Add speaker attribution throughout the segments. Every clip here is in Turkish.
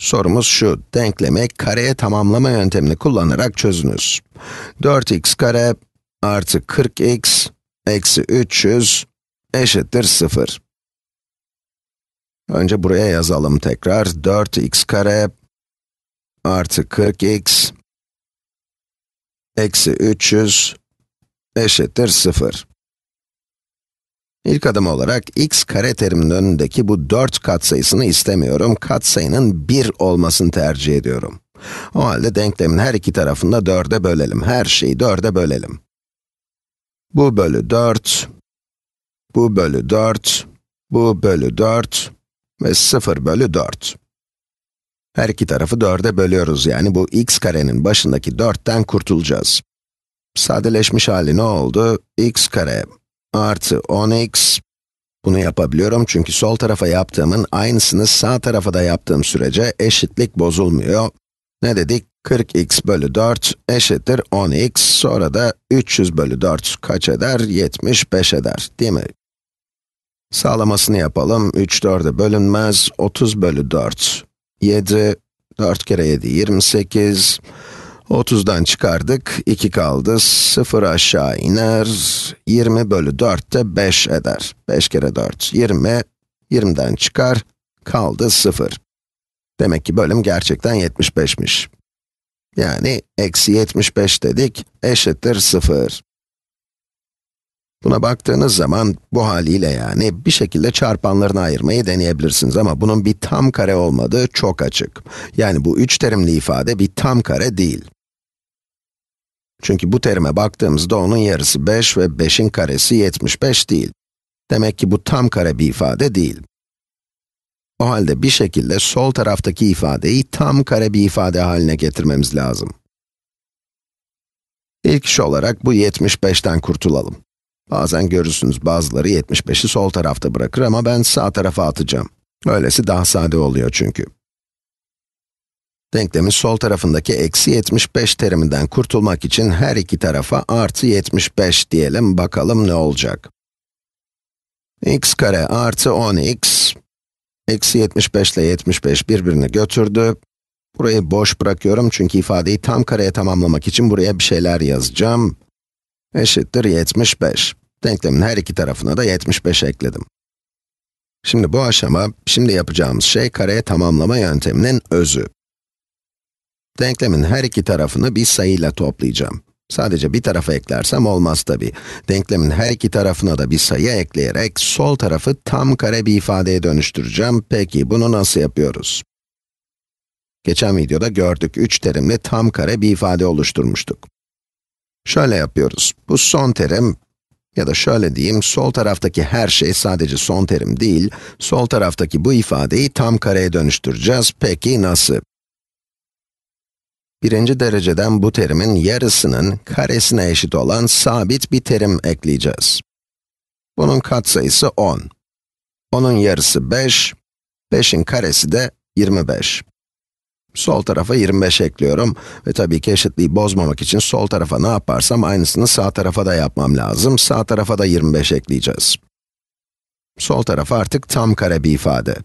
Speaker 1: Sorumuz şu, denkleme kareye tamamlama yöntemini kullanarak çözünüz. 4x kare artı 40x eksi 300 eşittir 0. Önce buraya yazalım tekrar. 4x kare artı 40x eksi 300 eşittir 0. İlk adım olarak x kare teriminin önündeki bu 4 katsayısını istemiyorum. Katsayının 1 olmasını tercih ediyorum. O halde denklemin her iki tarafını da 4'e bölelim. Her şeyi 4'e bölelim. Bu bölü 4, bu bölü 4, bu bölü 4 ve 0 bölü 4. Her iki tarafı 4'e bölüyoruz yani bu x karenin başındaki 4'ten kurtulacağız. Sadeleşmiş hali ne oldu? x kare artı 10x. Bunu yapabiliyorum çünkü sol tarafa yaptığımın aynısını sağ tarafa da yaptığım sürece eşitlik bozulmuyor. Ne dedik? 40x bölü 4 eşittir 10x, sonra da 300 bölü 4 kaç eder? 75 eder, değil mi? Sağlamasını yapalım. 3 4'e bölünmez, 30 bölü 4. 7, 4 kere 7, 28. 30'dan çıkardık, 2 kaldı, 0 aşağı iner, 20 bölü 4 de 5 eder. 5 kere 4, 20, 20'den çıkar, kaldı 0. Demek ki bölüm gerçekten 75'miş. Yani eksi 75 dedik, eşittir 0. Buna baktığınız zaman, bu haliyle yani, bir şekilde çarpanlarını ayırmayı deneyebilirsiniz ama bunun bir tam kare olmadığı çok açık. Yani bu üç terimli ifade bir tam kare değil. Çünkü bu terime baktığımızda onun yarısı 5 ve 5'in karesi 75 değil. Demek ki bu tam kare bir ifade değil. O halde bir şekilde sol taraftaki ifadeyi tam kare bir ifade haline getirmemiz lazım. İlk iş olarak bu 75'ten kurtulalım. Bazen görürsünüz bazıları 75'i sol tarafta bırakır ama ben sağ tarafa atacağım. Öylesi daha sade oluyor çünkü. Denklemin sol tarafındaki eksi 75 teriminden kurtulmak için her iki tarafa artı 75 diyelim, bakalım ne olacak. x kare artı 10x, eksi 75 ile 75 birbirini götürdü. Burayı boş bırakıyorum çünkü ifadeyi tam kareye tamamlamak için buraya bir şeyler yazacağım. Eşittir 75. Denklemin her iki tarafına da 75 ekledim. Şimdi bu aşama, şimdi yapacağımız şey kareye tamamlama yönteminin özü. Denklemin her iki tarafını bir sayıyla toplayacağım. Sadece bir tarafa eklersem olmaz tabi. Denklemin her iki tarafına da bir sayı ekleyerek sol tarafı tam kare bir ifadeye dönüştüreceğim. Peki bunu nasıl yapıyoruz? Geçen videoda gördük, 3 terimli tam kare bir ifade oluşturmuştuk. Şöyle yapıyoruz, bu son terim, ya da şöyle diyeyim, sol taraftaki her şey sadece son terim değil, sol taraftaki bu ifadeyi tam kareye dönüştüreceğiz. Peki nasıl? Birinci dereceden bu terimin yarısının karesine eşit olan sabit bir terim ekleyeceğiz. Bunun katsayısı 10. 10'un yarısı 5, 5'in karesi de 25. Sol tarafa 25 ekliyorum ve tabii ki eşitliği bozmamak için sol tarafa ne yaparsam aynısını sağ tarafa da yapmam lazım. Sağ tarafa da 25 ekleyeceğiz. Sol tarafa artık tam kare bir ifade.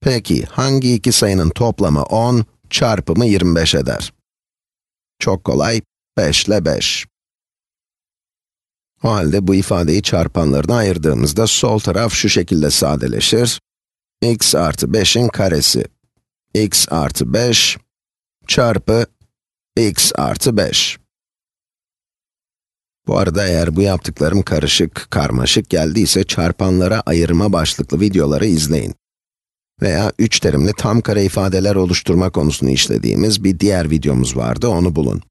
Speaker 1: Peki, hangi iki sayının toplamı 10 çarpımı 25 eder? Çok kolay, 5 ile 5. O halde bu ifadeyi çarpanlarına ayırdığımızda sol taraf şu şekilde sadeleşir. x artı 5'in karesi, x artı 5 çarpı x artı 5. Bu arada eğer bu yaptıklarım karışık, karmaşık geldiyse çarpanlara ayırma başlıklı videoları izleyin veya üç terimli tam kare ifadeler oluşturma konusunu işlediğimiz bir diğer videomuz vardı, onu bulun.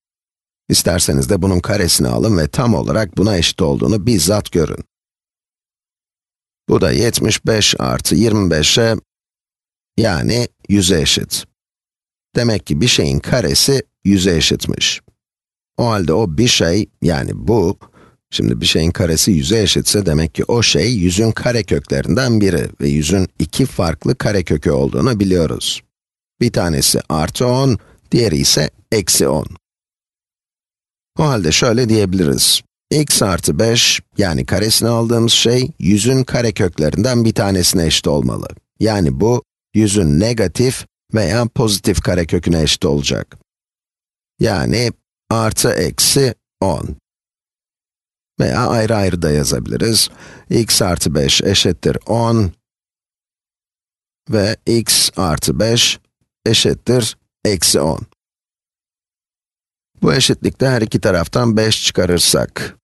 Speaker 1: İsterseniz de bunun karesini alın ve tam olarak buna eşit olduğunu bizzat görün. Bu da 75 artı 25'e, yani 100'e eşit. Demek ki bir şeyin karesi 100'e eşitmiş. O halde o bir şey, yani bu, Şimdi bir şeyin karesi 100'e eşitse demek ki o şey 100'ün köklerinden biri ve 100'ün iki farklı kare kökü olduğunu biliyoruz. Bir tanesi artı 10, diğeri ise eksi 10. O halde şöyle diyebiliriz. x artı 5, yani karesini aldığımız şey, 100'ün köklerinden bir tanesine eşit olmalı. Yani bu, 100'ün negatif veya pozitif kare köküne eşit olacak. Yani artı eksi 10. Veya ayrı ayrı da yazabiliriz. x artı 5 eşittir 10 ve x artı 5 eşittir eksi 10. Bu eşitlikte her iki taraftan 5 çıkarırsak,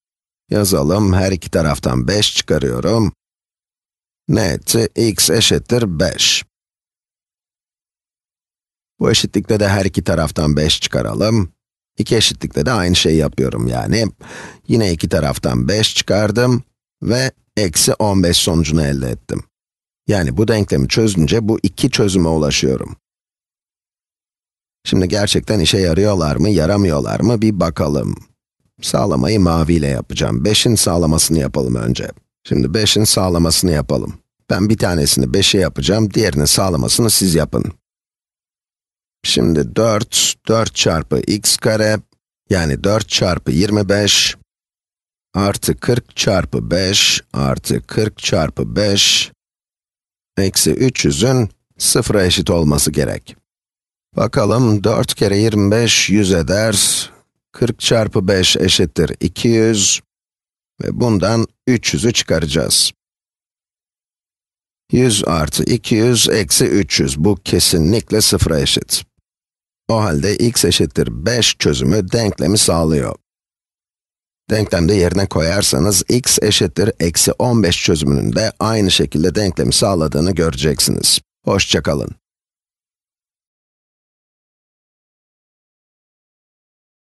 Speaker 1: yazalım, her iki taraftan 5 çıkarıyorum. Ne etti? x eşittir 5. Bu eşitlikte de her iki taraftan 5 çıkaralım. İki eşitlikte de aynı şeyi yapıyorum yani. Yine iki taraftan 5 çıkardım ve eksi 15 sonucunu elde ettim. Yani bu denklemi çözünce bu iki çözüme ulaşıyorum. Şimdi gerçekten işe yarıyorlar mı, yaramıyorlar mı bir bakalım. Sağlamayı maviyle yapacağım. 5'in sağlamasını yapalım önce. Şimdi 5'in sağlamasını yapalım. Ben bir tanesini 5'e yapacağım, diğerinin sağlamasını siz yapın. Şimdi 4, 4 çarpı x kare, yani 4 çarpı 25, artı 40 çarpı 5, artı 40 çarpı 5, eksi 300'ün sıfıra eşit olması gerek. Bakalım 4 kere 25 100 eder, 40 çarpı 5 eşittir 200 ve bundan 300'ü çıkaracağız. 100 artı 200 eksi 300, bu kesinlikle sıfıra eşit. O halde x eşittir 5 çözümü denklemi sağlıyor. Denklemde yerine koyarsanız x eşittir eksi 15 çözümünün de aynı şekilde denklemi sağladığını göreceksiniz. Hoşçakalın.